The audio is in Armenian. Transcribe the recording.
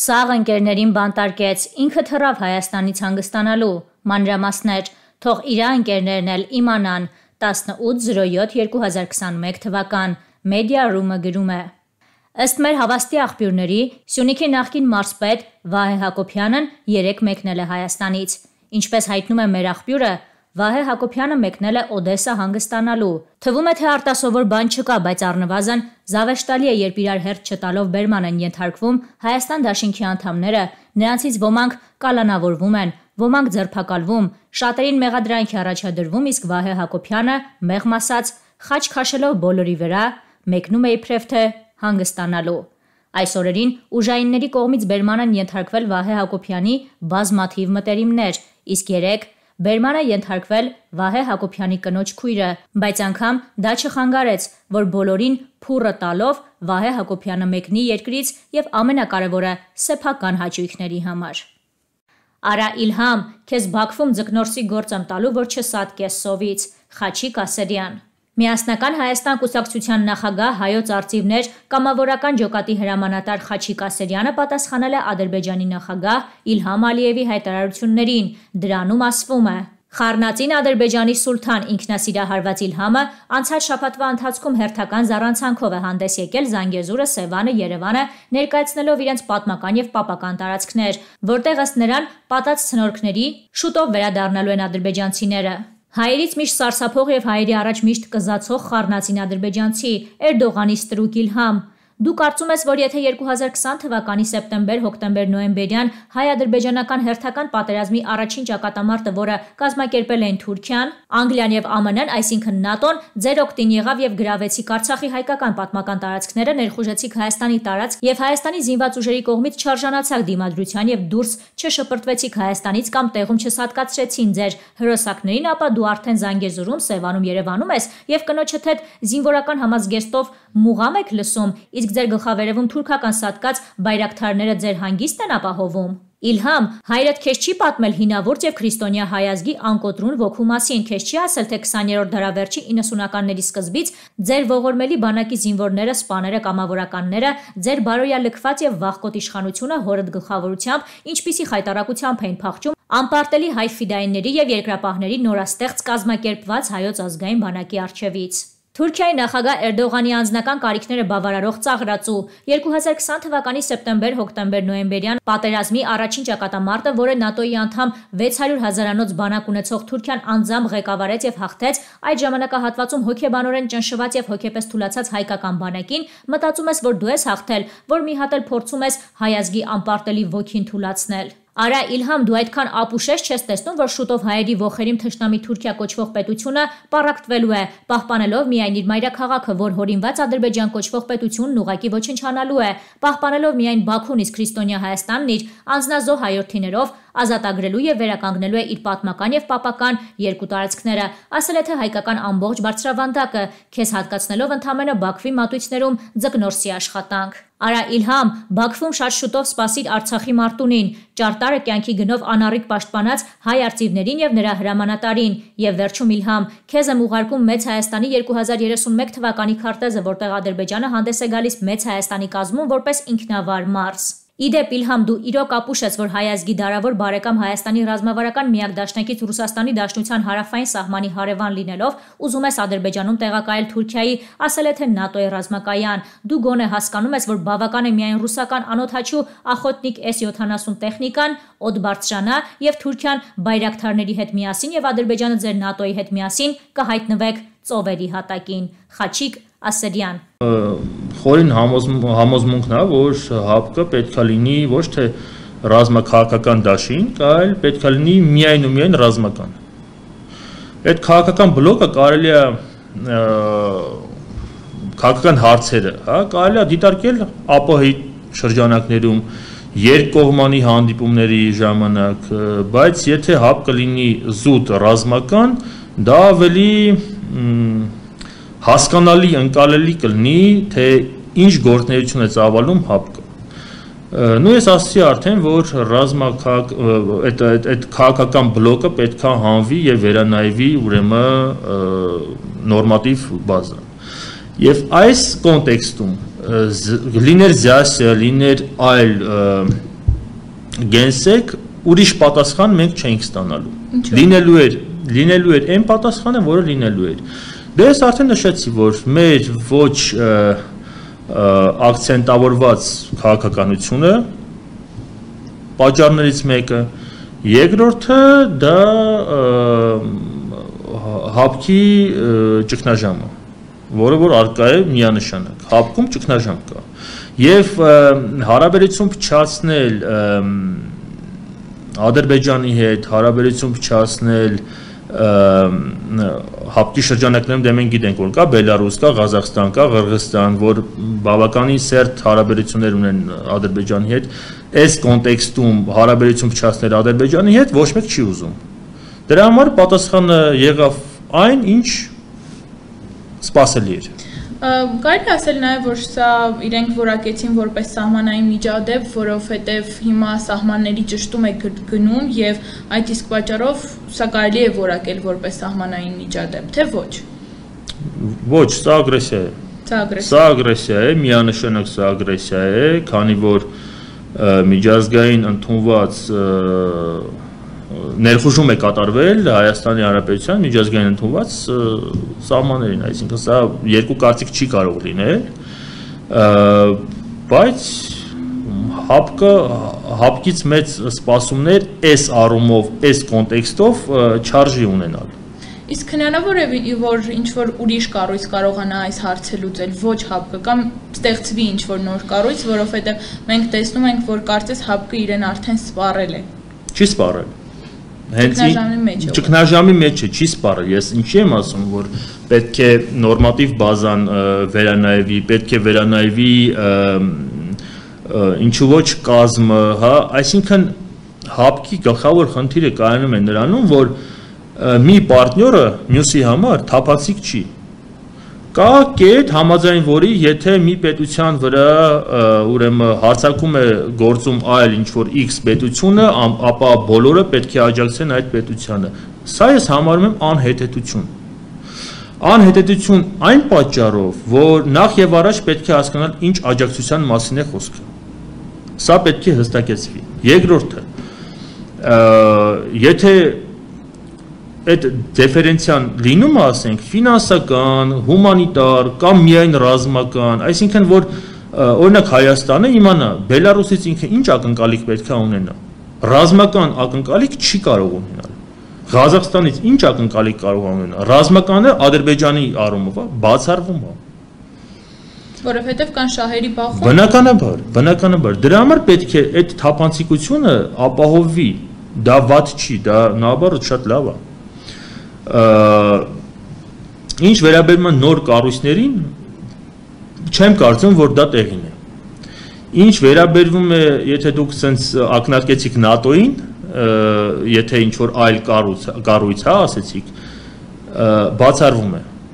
Սաղ ընկերներին բանտարկեց, ինքը թռավ Հայաստանից հանգստանալու։ Մանրամասներ, թող իր ընկերներն էլ իմանան 1807-2021 թվական Media Room-ը գրում է։ Ըստ մեր հավաստի աղբյուրների, Սյունիքի նախկին մարզպետ Վահե Հակոբյանն 3 մեկնել է Հայաստանից։ Ինչպես հայտնում է մեր աղբյուրը, Վահե Հակոբյանը մեկնել է Օդեսա հանգստանալու։ Թվում է թե արտասովոր բան չկա, բայց առնվազն զավեշտալի է, երբ իրար հերթ չտալով բերման են ենթարկվում Հայաստան դաշինքի անդամները, նրանցից ոմանք կալանավորվում են, ոմանք ձերբակալվում, շատերին մեղադրանքի առաջադրվում, իսկ Վահե Հակոբյանը մեղմ ասած խաչ քաշելով բոլորի վրա մեկնում է իբրև թե հանգստանալու։ Այս օրերին ուժայինների կողմից բերման են ենթարկվել Վահե Հակոբյանի բազմաթիվ մտերիմներ, իսկ 3 Բերման է ենթարկվել Վահե Հակոբյանի կնոջ քույրը, բայց անգամ դա չխանգարեց, որ բոլորին փուրը տալով Վահե Հակոբյանը մեկնի երկրից եւ ամենակարևորը սեփական հաճույքների համար։ Արա Իլհամ, քեզ Բաքվում ձկնորսի գործ եմ տալու, որ չսատկես սովից, Խաչիկ Ասերյան։ Միասնական Հայաստան կուսակցության նախագահ հայոց արծիվներ կամավորական ջոկատի հրամանատար Խաչիկ Ասերյանը պատասխանել է Ադրբեջանի նախագահ Իլհամ Ալիևի հայտարարություններին։ Դրանում ասվում է. Խառնածին Ադրբեջանի սուլթան ինքնասիրահարված Իլհամը անցած շաբաթվա ընթացքում հերթական զառանցանքով է հանդես եկել Զանգեզուրը, Սևանը, Երևանը, ներկայացնելով իրենց պատմական եւ պապական տարածքներ, որտեղ ըստ նրան պատած ցնորքների շուտով վերադառնալու են ադրբեջանցիները։ Հայերից միշտ սարսափող եւ հայերի առաջ միշտ կզացող խառնացին ադրբեջանցի Էրդողանի ստրուկ Իլհամ Դու կարծում ես, որ եթե 2020 թվականի սեպտեմբեր-հոկտեմբեր-նոյեմբերյան հայ-ադրբեջանական հերթական պատերազմի առաջին ճակատամարտը, որը կազմակերպել էին Թուրքիան, Անգլիան եւ ԱՄՆ-ն, այսինքն ՆԱՏՕ-ն ձեր օգտին եղավ եւ գրավեցիք Արցախի հայկական պատմական տարածքները, ներխուժեցիք Հայաստանի տարածք եւ Հայաստանի զինված ուժերի կողմից չարժանացաք դիմադրության եւ դուրս չշպրտվեցիք Հայաստանից կամ տեղում չսատկացրեցին ձեր հրոսակներին, ապա դու արդեն Զանգեզուրում, Սևանում, Երևանում ես եւ կնոջդ հետ զինվորական համազգեստով մուղամ եք լսում, իսկ իսկ ձեր գլխավերևում թուրքական սատկած բայրակթարները ձեր հանգիստ են ապահովում։ Իլհամ, հայրդ քեզ չի պատմել հինավուրց եւ քրիստոնյա հայազգի անկոտրուն ոգու մասին, քեզ չի ասել, թե 20-րդ դարավերջի 90-ականների սկզբից ձեր ողորմելի բանակի զինվորները, սպաները, կամավորականները, ձեր բարոյա լքված եւ վախկոտ իշխանությունը հորդ գլխավորությամբ, ինչպիսի խայտարակությամբ էին փախչում անպարտելի հայ ֆիդայինների եւ երկրապահների նորաստեղծ կազմակերպված հայոց ազգային բանակի արչևից։ Թուրքիայի նախագահ Էրդողանի անձնական կարիքները բավարարող ծաղրացու 2020 թվականի սեպտեմբեր-հոկտեմբեր-նոյեմբերյան պատերազմի առաջին ճակատամարտը, որը ՆԱՏՕ-ի անդամ 600 հազարանոց բանակ ունեցող Թուրքիան անձամբ ղեկավարեց եւ հաղթեց, այդ ժամանակահատվածում հոգեբանորեն ճնշված եւ հոգեպես թուլացած հայկական բանակին մտածում ես, որ դու ես հաղթել, որ մի հատ էլ փորձում ես հայազգի անպարտելի ոգին թուլացնել։ Արա Իլհամ, դու այդքան ապուշես չես տեսնում, որ շուտով հայերի ողերիմ թշնամի Թուրքիա կոչվող պետությունը պարակտվելու է, պահպանելով միայն իր մայրաքաղաքը, որ հորինված Ադրբեջան կոչվող պետությունն ուղակի ոչնչանալու է, պահպանելով միայն Բաքուն իսկ քրիստոնյա Հայաստանն իր անznազող հայրենիներով ազատագրելու եւ վերականգնելու է իր պատմական եւ պապական երկու տարածքները, ասել է թե հայկական ամբողջ բարձրավանդակը, քեզ հատկացնելով ընդամենը Բաքվի մատույցներում ձկնորսի աշխատանք։ Արա Իլհամ, Բաքվում շատ շուտով սպասիր Արցախի մարտունին, ճարտարը կյանքի գնով անառիկ պաշտպանած հայ արծիվներին եւ նրա հրամանատարին, եւ վերջում Իլհամ, քեզ եմ ուղարկում Մեծ Հայաստանի 2031 թվականի քարտեզը, որտեղ Ադրբեջանը հանդես է գալիս Մեծ Հայաստանի կազմում որպես ինքնավար մարզ։ Իդեպ Իլհամ դու իրոք ապուշ ես, որ հայազգի դարավոր բարեկամ Հայաստանի ռազմավարական միակ դաշնակից Ռուսաստանի Դաշնության հարավային սահմանի հարևան լինելով, ուզում ես Ադրբեջանում տեղակայել Թուրքիայի, ասել է թե ՆԱՏՕ-ի ռազմակայան։ Դու գոնե հասկանում ես, որ բավական է միայն ռուսական անօթաչու Ախոտնիկ S-70 տեխնիկան, օդ բարձրանա եւ Թուրքիան բայրակթարների հետ միասին եւ Ադրբեջանը ձեր ՆԱՏՕ-ի հետ միասին կհայտնվեք ծովերի հատակին։ Խաչիկ Ասերյան Խորին համոզմունքն է, որ ՀԱՊԿ պետքա լինի ոչ թե ռազմաքաղաքական դաշինք, այլ պետքա լինի միայն ու միայն ռազմական։ Այդ քաղաքական բլոկը կարելի է քաղաքական հարցերը, հա, կարելի է դիտարկել ԱՊՀ-ի շրջանակներում երկկողմանի հանդիպումների ժամանակ, բայց եթե ՀԱՊԿ-ը լինի զուտ ռազմական, դա ավելի հասկանալի ընկալելի կլինի, թե ինչ գործնություն է ծավալում հապկը։ Նու ես ասացի արդեն, որ ռազմաքաղաք այդ այդ այդ քաղաքական բլոկը պետքա հանվի եւ վերանայվի ուրեմն նորմատիվ բազան։ Եվ այս կոնտեքստում լիներ զյասը, լիներ այլ գենսեք ուրիշ պատասխան մենք չենք ստանալու։ Լինելու էր, լինելու էր այն պատասխանը, որը լինելու էր։ Ա, Դե ես արդեն նշեցի, որ մեր ոչ ակցենտավորված քաղաքականությունը պատճառներից մեկը, երկրորդը դա հապկի ճգնաժամը, որը որ արկա է միանշանակ։ Հապկում ճգնաժամ կա։ Եվ հարաբերություն փչացնել Ադրբեջանի հետ, հարաբերություն փչացնել հապկի շրջանակներում դեմ են գիտենք որ կա Բելարուս կա, Ղազախստան կա, Ղրղստան, որ բավականին սերտ հարաբերություններ ունեն Ադրբեջանի հետ, այս կոնտեքստում հարաբերություն փչացնել Ադրբեջանի հետ ոչ մեկ չի ուզում։ Դրա համար պատասխանը եղավ այն, ինչ սпасելի էր։ Կարելի ասել նաև, որ սա իրենք որակեցին որպես սահմանային միջադեպ, որովհետև հիմա սահմանների ճշտում է գնում եւ այդ իսկ պատճառով սա կարելի է որակել որպես սահմանային միջադեպ, թե ոչ։ Ոչ, սա ագրեսիա է։ Սա ագրեսիա։ Սա ագրեսիա է, միանշանակ սա ագրեսիա է, քանի որ միջազգային ընդունված և, ներխուժում է կատարվել Հայաստանի Հանրապետության միջազգային ընդունված սահմաններին, այսինքն սա երկու կարծիք չի կարող լինել, բայց հապկը հապկից մեծ սպասումներ այս առումով, այս կոնտեքստով չարժի ունենալ։ Իսկ հնարավոր է որ ինչ որ ուրիշ կառույց կարողանա այս հարցը լուծել ոչ հապկը կամ ստեղծվի ինչ որ նոր կառույց, որովհետև մենք տեսնում ենք, որ կարծես հապկը իրեն արդեն սպառել է։ Չի սպառել հենց ճգնաժամի մեջ է, չի սպառը։ Ես ինչի եմ ասում, որ պետք է նորմատիվ բազան վերանայվի, պետք է վերանայվի ինչու ոչ կազմը, հա, այսինքն հապկի գլխավոր խնդիրը կայանում է նրանում, որ մի պարտները մյուսի համար թափածիկ չի։ Կա կետ համաձայն որի եթե մի պետության վրա ուրեմն հարցակում է գործում այլ ինչ որ X պետությունը, ապա բոլորը պետք է աջակցեն այդ պետությանը։ Սա ես համարում եմ անհետետություն։ Անհետետություն այն պատճառով, որ նախ եւ առաջ պետք է հասկանալ ինչ աջակցության մասին է խոսքը։ Սա պետք է հստակեցվի։ Երկրորդը, եթե այդ դեֆերենցիան լինում է, ասենք, ֆինանսական, հումանիտար կամ միայն ռազմական, այսինքն որ օրինակ Հայաստանը իմանա, Բելարուսից ինքը ինչ ակնկալիք պետք է ունենա։ Ռազմական ակնկալիք չի կարող ունենալ։ Ղազախստանից ինչ ակնկալիք կարող ունենա։ Ռազմականը Ադրբեջանի առումով բացառվում է որովհետև կան շահերի բախում։ Բնականաբար, բնականաբար դրա համար պետք է այդ թափանցիկությունը ապահովվի։ Դա ված չի, դա նաբարոտ շատ լավ է։ Ա Ինչ վերաբերում է նոր կառույցներին, չեմ կարծում, որ դա տեղին է։ Ինչ վերաբերվում է, եթե դուք ցենց ակնարկեցիք ՆԱՏՕ-ին, եթե ինչ որ այլ կառույց կառույց հա ասեցիք, բացառվում է